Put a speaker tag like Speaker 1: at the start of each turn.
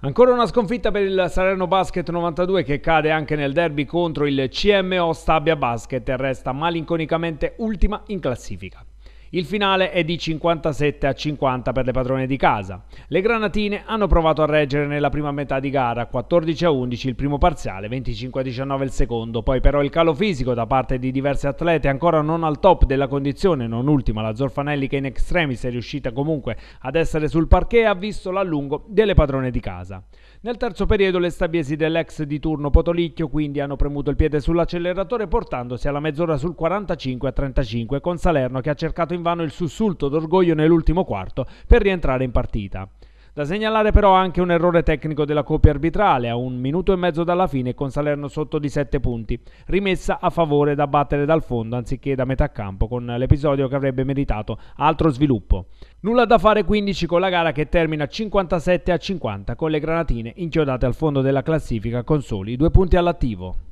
Speaker 1: Ancora una sconfitta per il Salerno Basket 92 che cade anche nel derby contro il CMO Stabia Basket e resta malinconicamente ultima in classifica. Il finale è di 57 a 50 per le padrone di casa. Le granatine hanno provato a reggere nella prima metà di gara, 14 a 11 il primo parziale, 25 a 19 il secondo. Poi però il calo fisico da parte di diverse atlete ancora non al top della condizione, non ultima la Zorfanelli che in extremis è riuscita comunque ad essere sul parquet ha visto l'allungo delle padrone di casa. Nel terzo periodo le stabiesi dell'ex di turno Potolicchio quindi hanno premuto il piede sull'acceleratore portandosi alla mezz'ora sul 45 a 35 con Salerno che ha cercato in invano il sussulto d'orgoglio nell'ultimo quarto per rientrare in partita. Da segnalare però anche un errore tecnico della coppia arbitrale a un minuto e mezzo dalla fine con Salerno sotto di 7 punti, rimessa a favore da battere dal fondo anziché da metà campo con l'episodio che avrebbe meritato altro sviluppo. Nulla da fare 15 con la gara che termina 57 a 50 con le granatine inchiodate al fondo della classifica con soli due punti all'attivo.